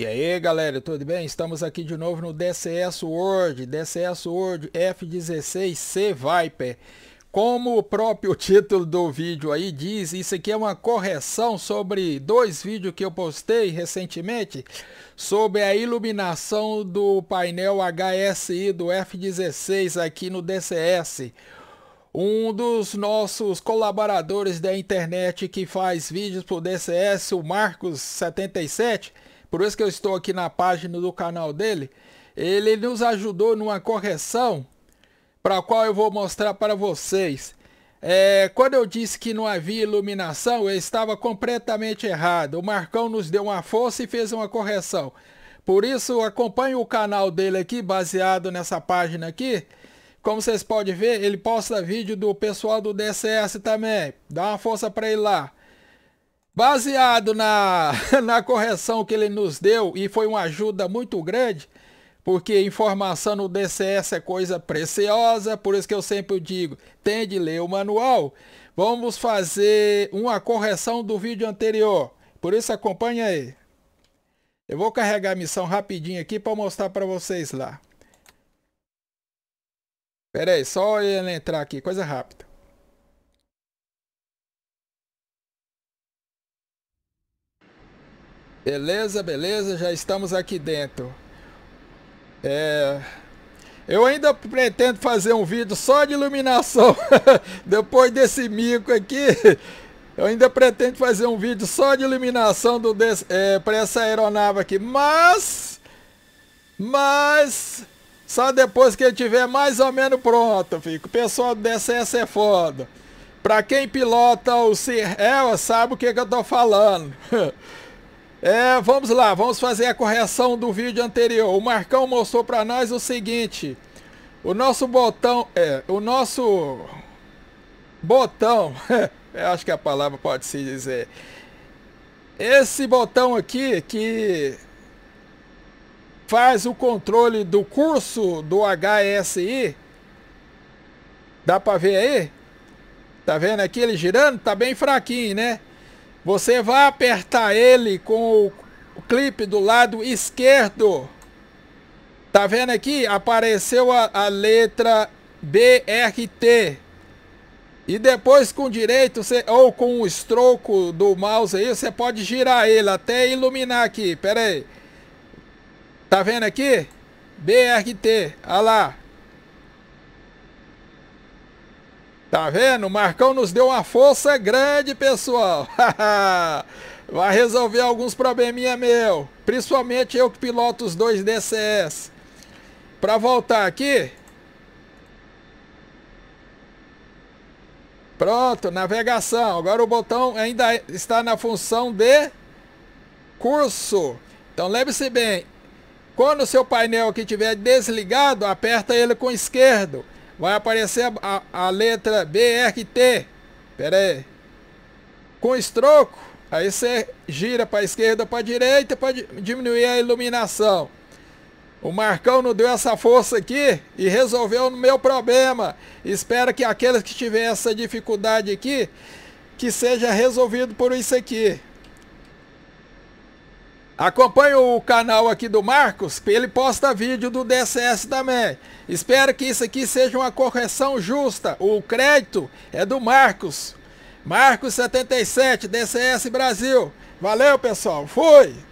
E aí galera, tudo bem? Estamos aqui de novo no DCS World, DCS World F16C Viper. Como o próprio título do vídeo aí diz, isso aqui é uma correção sobre dois vídeos que eu postei recentemente sobre a iluminação do painel HSI do F16 aqui no DCS. Um dos nossos colaboradores da internet que faz vídeos pro DCS, o Marcos77, por isso que eu estou aqui na página do canal dele, ele nos ajudou numa correção para a qual eu vou mostrar para vocês. É, quando eu disse que não havia iluminação, eu estava completamente errado. O Marcão nos deu uma força e fez uma correção. Por isso, acompanhe o canal dele aqui, baseado nessa página aqui. Como vocês podem ver, ele posta vídeo do pessoal do DCS também. Dá uma força para ele lá. Baseado na, na correção que ele nos deu, e foi uma ajuda muito grande, porque informação no DCS é coisa preciosa, por isso que eu sempre digo, tem de ler o manual. Vamos fazer uma correção do vídeo anterior, por isso acompanha aí. Eu vou carregar a missão rapidinho aqui para mostrar para vocês lá. Pera aí, só ele entrar aqui, coisa rápida. Beleza, beleza, já estamos aqui dentro. É... Eu ainda pretendo fazer um vídeo só de iluminação. Depois desse mico aqui, eu ainda pretendo fazer um vídeo só de iluminação do des... é, para essa aeronave aqui. Mas... Mas... Só depois que ele tiver mais ou menos pronto, fico. O pessoal do DCS é foda. Pra quem pilota o Sir Hell, sabe o que, que eu tô falando. É, vamos lá, vamos fazer a correção do vídeo anterior. O Marcão mostrou para nós o seguinte: o nosso botão, é, o nosso botão, acho que a palavra pode se dizer. Esse botão aqui que faz o controle do curso do HSI. Dá para ver aí? Tá vendo aqui ele girando? Tá bem fraquinho, né? Você vai apertar ele com o clipe do lado esquerdo. Tá vendo aqui? Apareceu a, a letra BRT. E depois com o direito você, ou com o estroco do mouse aí, você pode girar ele até iluminar aqui. Pera aí. Tá vendo aqui? BRT. Olha lá. Tá vendo? O Marcão nos deu uma força grande, pessoal. Vai resolver alguns probleminha meu. Principalmente eu que piloto os dois DCS. Pra voltar aqui. Pronto, navegação. Agora o botão ainda está na função de curso. Então lembre-se bem. Quando o seu painel aqui estiver desligado, aperta ele com o esquerdo. Vai aparecer a, a, a letra BRT. Pera aí. Com estroco. Aí você gira para esquerda, para direita, para diminuir a iluminação. O Marcão não deu essa força aqui e resolveu o meu problema. Espero que aqueles que tiverem essa dificuldade aqui, que seja resolvido por isso aqui. Acompanhe o canal aqui do Marcos, ele posta vídeo do DCS também. Espero que isso aqui seja uma correção justa. O crédito é do Marcos. Marcos 77, DCS Brasil. Valeu, pessoal. Fui!